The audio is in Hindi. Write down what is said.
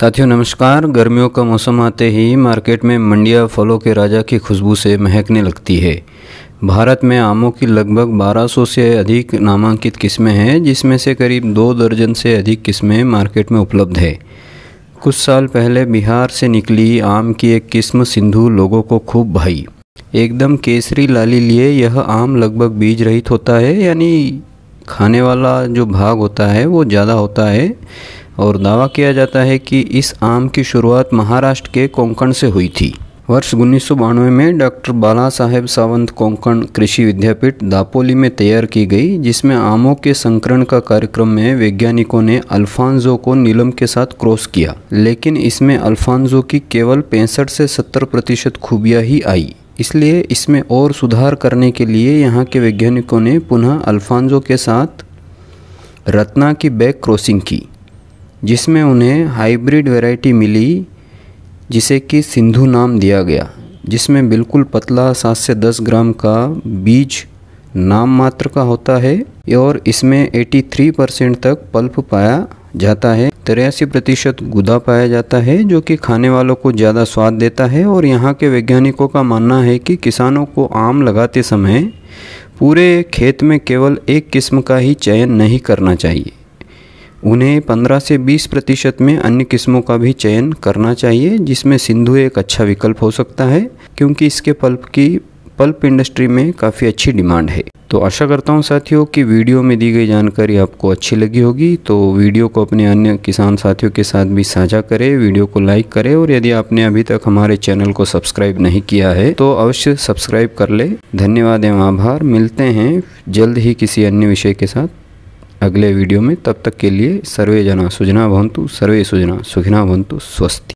साथियों नमस्कार गर्मियों का मौसम आते ही मार्केट में मंडिया फलों के राजा की खुशबू से महकने लगती है भारत में आमों की लगभग 1200 से अधिक नामांकित किस्में हैं जिसमें से करीब दो दर्जन से अधिक किस्में मार्केट में उपलब्ध है कुछ साल पहले बिहार से निकली आम की एक किस्म सिंधु लोगों को खूब भाई एकदम केसरी लाली लिए यह आम लगभग बीज रहित होता है यानी खाने वाला जो भाग होता है वो ज़्यादा होता है और दावा किया जाता है कि इस आम की शुरुआत महाराष्ट्र के कोंकण से हुई थी वर्ष उन्नीस में डॉक्टर बाला साहेब सावंत कोंकण कृषि विद्यापीठ दापोली में तैयार की गई जिसमें आमों के संकरण का कार्यक्रम में वैज्ञानिकों ने अल्फांजो को नीलम के साथ क्रॉस किया लेकिन इसमें अल्फांजो की केवल पैंसठ से सत्तर प्रतिशत खूबियाँ ही आई इसलिए इसमें और सुधार करने के लिए यहाँ के वैज्ञानिकों ने पुनः अल्फांजो के साथ रत्ना की बैक क्रॉसिंग की जिसमें उन्हें हाइब्रिड वैरायटी मिली जिसे कि सिंधु नाम दिया गया जिसमें बिल्कुल पतला सात से दस ग्राम का बीज नाम मात्र का होता है और इसमें 83 परसेंट तक पल्प पाया जाता है तिरासी प्रतिशत गुदा पाया जाता है जो कि खाने वालों को ज़्यादा स्वाद देता है और यहाँ के वैज्ञानिकों का मानना है कि किसानों को आम लगाते समय पूरे खेत में केवल एक किस्म का ही चयन नहीं करना चाहिए उन्हें 15 से 20 प्रतिशत में अन्य किस्मों का भी चयन करना चाहिए जिसमें सिंधु एक अच्छा विकल्प हो सकता है क्योंकि इसके पल्प की पल्प इंडस्ट्री में काफ़ी अच्छी डिमांड है तो आशा करता हूँ साथियों कि वीडियो में दी गई जानकारी आपको अच्छी लगी होगी तो वीडियो को अपने अन्य किसान साथियों के साथ भी साझा करें वीडियो को लाइक करें और यदि आपने अभी तक हमारे चैनल को सब्सक्राइब नहीं किया है तो अवश्य सब्सक्राइब कर ले धन्यवाद एवं आभार मिलते हैं जल्द ही किसी अन्य विषय के साथ अगले वीडियो में तब तक के लिए सर्वे जना सुजना भवंतु सर्वे सुजना सुखिना भवंतु स्वस्ति